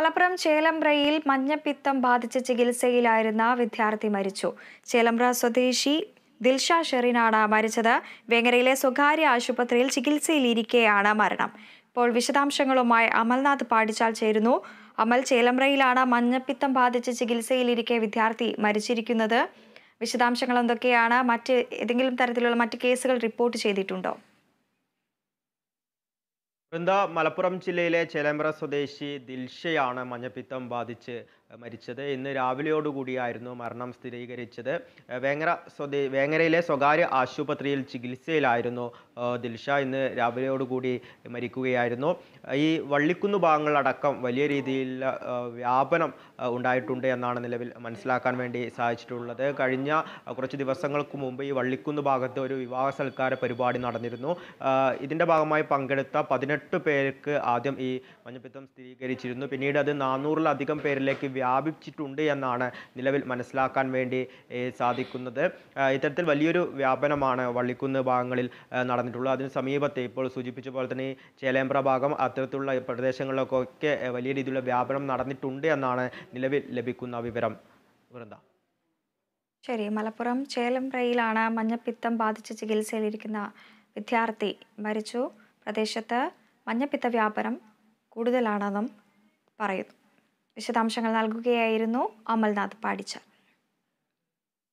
മലപ്പുറം ചേലമ്പ്രയിൽ മഞ്ഞപ്പിത്തം ബാധിച്ച് ചികിത്സയിലായിരുന്ന വിദ്യാർത്ഥി മരിച്ചു ചേലമ്പ്ര സ്വദേശി ദിൽഷ ഷെറിനാണ് മരിച്ചത് വേങ്ങരയിലെ സ്വകാര്യ ആശുപത്രിയിൽ ചികിത്സയിലിരിക്കെയാണ് മരണം ഇപ്പോൾ വിശദാംശങ്ങളുമായി അമൽനാഥ് പാടിച്ചാൽ ചേരുന്നു അമൽ ചേലമ്പ്രയിലാണ് മഞ്ഞപ്പിത്തം ബാധിച്ച് ചികിത്സയിലിരിക്കെ വിദ്യാർത്ഥി മരിച്ചിരിക്കുന്നത് വിശദാംശങ്ങൾ എന്തൊക്കെയാണ് മറ്റ് ഏതെങ്കിലും തരത്തിലുള്ള മറ്റ് കേസുകൾ റിപ്പോർട്ട് ചെയ്തിട്ടുണ്ടോ വൃന്ദ മലപ്പുറം ജില്ലയിലെ ചേലേമ്പ്ര സ്വദേശി ദിൽഷയാണ് മഞ്ഞപ്പിത്തം ബാധിച്ച് മരിച്ചത് ഇന്ന് രാവിലെയോടുകൂടിയായിരുന്നു മരണം സ്ഥിരീകരിച്ചത് വേങ്ങര സ്വദേ വേങ്ങരയിലെ സ്വകാര്യ ആശുപത്രിയിൽ ചികിത്സയിലായിരുന്നു ദിൽഷ ഇന്ന് രാവിലെയോടുകൂടി മരിക്കുകയായിരുന്നു ഈ വള്ളിക്കുന്ന് ഭാഗങ്ങളടക്കം വലിയ രീതിയിൽ വ്യാപനം ഉണ്ടായിട്ടുണ്ട് എന്നാണ് നിലവിൽ മനസ്സിലാക്കാൻ വേണ്ടി സാധിച്ചിട്ടുള്ളത് കഴിഞ്ഞ കുറച്ച് ദിവസങ്ങൾക്ക് മുമ്പ് ഈ വള്ളിക്കുന്ന് ഭാഗത്ത് ഒരു വിവാഹ സൽക്കാര പരിപാടി നടന്നിരുന്നു ഇതിൻ്റെ ഭാഗമായി പങ്കെടുത്ത പതിനെട്ട് പേർക്ക് ആദ്യം ഈ മഞ്ഞപ്പിത്തം സ്ഥിരീകരിച്ചിരുന്നു പിന്നീട് അത് നാനൂറിലധികം പേരിലേക്ക് വ്യാപിച്ചിട്ടുണ്ട് എന്നാണ് നിലവിൽ മനസ്സിലാക്കാൻ വേണ്ടി സാധിക്കുന്നത് ഇത്തരത്തിൽ വലിയൊരു വ്യാപനമാണ് വള്ളിക്കുന്ന് ഭാഗങ്ങളിൽ നടന്നിട്ടുള്ളത് അതിന് സമീപത്തെ ഇപ്പോൾ സൂചിപ്പിച്ച പോലെ തന്നെ ചേലേമ്പ്ര ഭാഗം അത്തരത്തിലുള്ള പ്രദേശങ്ങളിലൊക്കെ വലിയ രീതിയിലുള്ള വ്യാപനം നടന്നിട്ടുണ്ട് എന്നാണ് നിലവിൽ ലഭിക്കുന്ന വിവരം വൃന്ദ ശരി മലപ്പുറം ചേലമ്പ്രയിലാണ് മഞ്ഞപ്പിത്തം ബാധിച്ച് ചികിത്സയിലിരിക്കുന്ന വിദ്യാർത്ഥി മരിച്ചു പ്രദേശത്ത് മഞ്ഞപ്പിത്ത വ്യാപനം കൂടുതലാണെന്നും പറയുന്നു വിശദാംശങ്ങൾ നൽകുകയായിരുന്നു അമൽനാഥ് പാടിച്ചാൽ